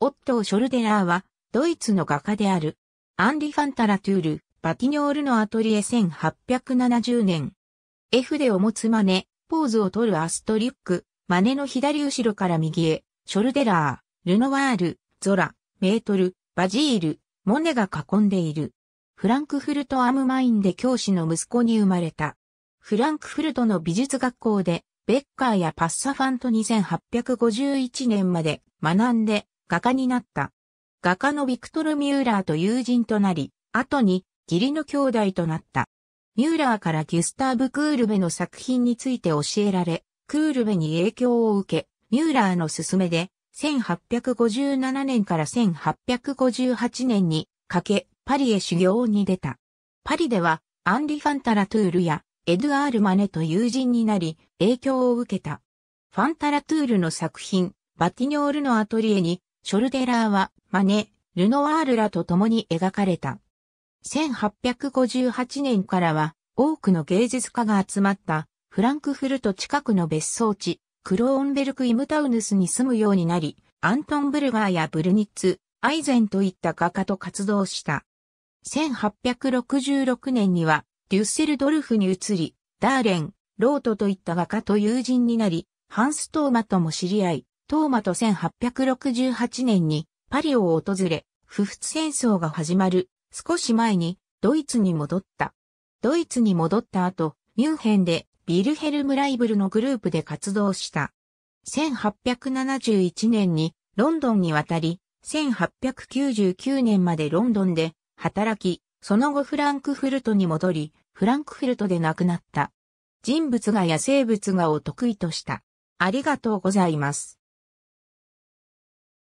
オットー・ショルデラーは、ドイツの画家である、アンリ・ファンタラトゥール、バティニョールのアトリエ1870年。絵筆を持つマネ、ポーズを取るアストリュック、マネの左後ろから右へ、ショルデラー、ルノワール、ゾラ、メートル、バジール、モネが囲んでいる。フランクフルト・アムマインで教師の息子に生まれた。フランクフルトの美術学校で、ベッカーやパッサファント2851年まで学んで、画家になった。画家のビクトル・ミューラーと友人となり、後に義理の兄弟となった。ミューラーからギュスターブ・クールベの作品について教えられ、クールベに影響を受け、ミューラーの勧めで、1857年から1858年にかけ、パリへ修行に出た。パリでは、アンリ・ファンタラトゥールや、エドゥアール・マネと友人になり、影響を受けた。ファンタラトゥールの作品、バティニョールのアトリエにショルデラーは、マネ、ルノワールらと共に描かれた。1858年からは、多くの芸術家が集まった、フランクフルト近くの別荘地、クローンベルク・イムタウヌスに住むようになり、アントン・ブルガーやブルニッツ、アイゼンといった画家と活動した。1866年には、デュッセルドルフに移り、ダーレン、ロートといった画家と友人になり、ハンス・トーマとも知り合い、トーマと1868年にパリを訪れ、不仏戦争が始まる少し前にドイツに戻った。ドイツに戻った後、ミュンヘンでビルヘルム・ライブルのグループで活動した。1871年にロンドンに渡り、1899年までロンドンで働き、その後フランクフルトに戻り、フランクフルトで亡くなった。人物が野生物画を得意とした。ありがとうございます。